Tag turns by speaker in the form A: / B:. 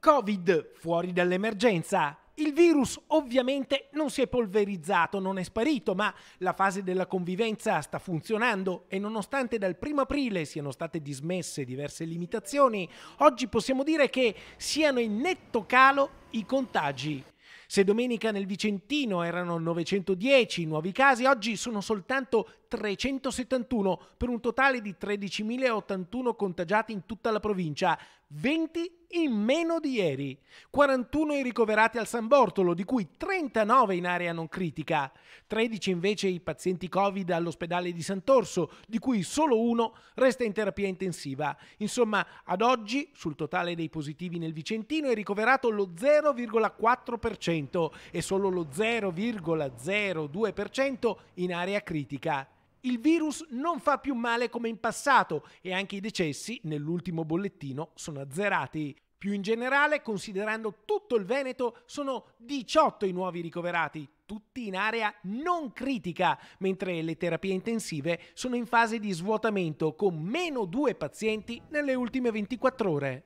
A: Covid, fuori dall'emergenza. Il virus ovviamente non si è polverizzato, non è sparito, ma la fase della convivenza sta funzionando e nonostante dal primo aprile siano state dismesse diverse limitazioni, oggi possiamo dire che siano in netto calo i contagi. Se domenica nel Vicentino erano 910 nuovi casi, oggi sono soltanto 371 per un totale di 13.081 contagiati in tutta la provincia, 20 in meno di ieri, 41 i ricoverati al San Bortolo, di cui 39 in area non critica, 13 invece i pazienti Covid all'ospedale di Sant'Orso, di cui solo uno resta in terapia intensiva. Insomma, ad oggi sul totale dei positivi nel Vicentino è ricoverato lo 0,4% e solo lo 0,02% in area critica. Il virus non fa più male come in passato e anche i decessi nell'ultimo bollettino sono azzerati. Più in generale, considerando tutto il Veneto, sono 18 i nuovi ricoverati, tutti in area non critica, mentre le terapie intensive sono in fase di svuotamento con meno due pazienti nelle ultime 24 ore.